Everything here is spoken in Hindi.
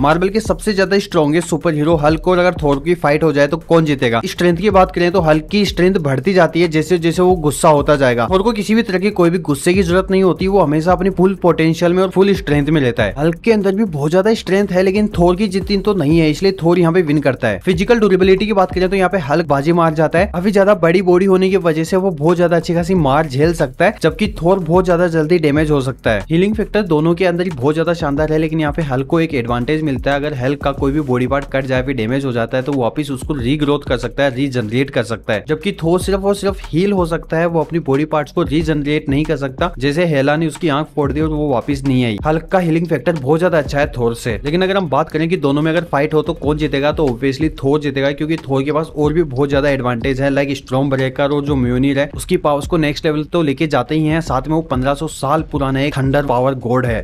मार्बल के सबसे ज्यादा स्ट्रॉन्गेस्ट सुपर हीरो हल्क और अगर थोर की फाइट हो जाए तो कौन जीतेगा स्ट्रेंथ की बात करें तो हल्क की स्ट्रेंथ बढ़ती जाती है जैसे जैसे वो गुस्सा होता जाएगा थोर को किसी भी तरह की कोई भी गुस्से की जरूरत नहीं होती वो हमेशा अपनी फुल पोटेंशियल में और फुल स्ट्रेंथ में लेता है हल्क के अंदर भी बहुत ज्यादा स्ट्रेंथ है लेकिन थोर की जितनी तो नहीं है इसलिए थोर यहाँ पे विन करता है फिजिकल ड्यूरेबिलिटी की बात करें तो यहाँ पे हल्क बाजी मार जाता है काफी ज्यादा बड़ी बॉडी होने की वजह से वो बहुत ज्यादा अच्छी खासी मार झेल सकता है जबकि थोर बहुत ज्यादा जल्दी डैमेज हो सकता है हीलिंग फैक्टर दोनों के अंदर ही बहुत ज्यादा शानदार है लेकिन यहाँ पे हल्क को एक एडवांटेज डैमेज मिलता है अगर हेल्थ का कोई भी बॉडी पार्ट कट जाए डेमेज हो जाता है तो वापिस उसको रीग्रोथ कर सकता है रीजनरेट कर सकता है जबकि थो सिर्फ और सिर्फ हील हो सकता है वो अपनी बॉडी पार्ट को रीजनरेट नहीं कर सकता जैसे हेला ने उसकी आंख फोड़ दी और वो वापिस नहीं आई हल्क का हीलिंग फैक्टर बहुत ज्यादा अच्छा है थोर से लेकिन अगर हम बात करें कि दोनों में अगर फाइट हो तो कौन जीतेगा तो ऑब्वियसली थोर जीतेगा क्योंकि थोर के पास और भी बहुत ज्यादा एडवांटेज है लाइक स्ट्रॉन्ग ब्रेकर और जो म्यूनिर है उसकी पावर्स को नेक्स्ट लेवल तो लेके जाते ही है साथ में वो पंद्रह साल पुराना एक हंडर पावर गोड है